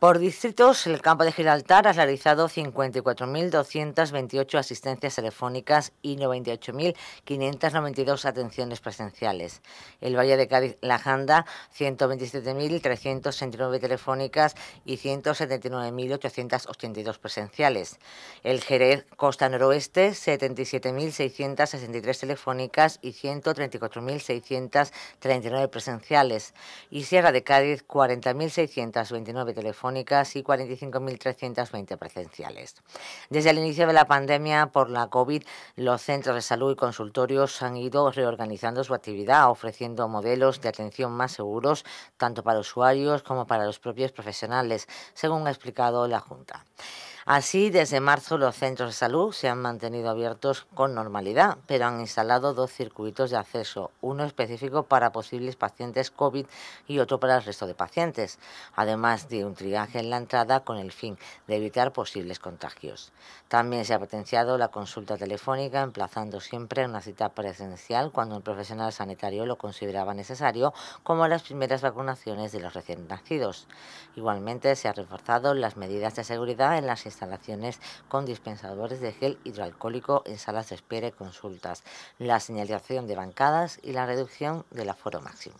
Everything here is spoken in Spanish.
Por distritos, el campo de Gibraltar ha realizado 54.228 asistencias telefónicas y 98.592 atenciones presenciales. El Valle de Cádiz, La Janda, 127.369 telefónicas y 179.882 presenciales. El Jerez, Costa Noroeste, 77.663 telefónicas y 134.639 presenciales. Y Sierra de Cádiz, 40.629 telefónicas y 45.320 presenciales. Desde el inicio de la pandemia por la COVID, los centros de salud y consultorios han ido reorganizando su actividad, ofreciendo modelos de atención más seguros, tanto para usuarios como para los propios profesionales, según ha explicado la Junta. Así, desde marzo los centros de salud se han mantenido abiertos con normalidad, pero han instalado dos circuitos de acceso, uno específico para posibles pacientes COVID y otro para el resto de pacientes, además de un triaje en la entrada con el fin de evitar posibles contagios. También se ha potenciado la consulta telefónica, emplazando siempre una cita presencial cuando el profesional sanitario lo consideraba necesario, como las primeras vacunaciones de los recién nacidos. Igualmente, se han reforzado las medidas de seguridad en las instalaciones con dispensadores de gel hidroalcohólico en salas de espera y consultas, la señalización de bancadas y la reducción del aforo máximo.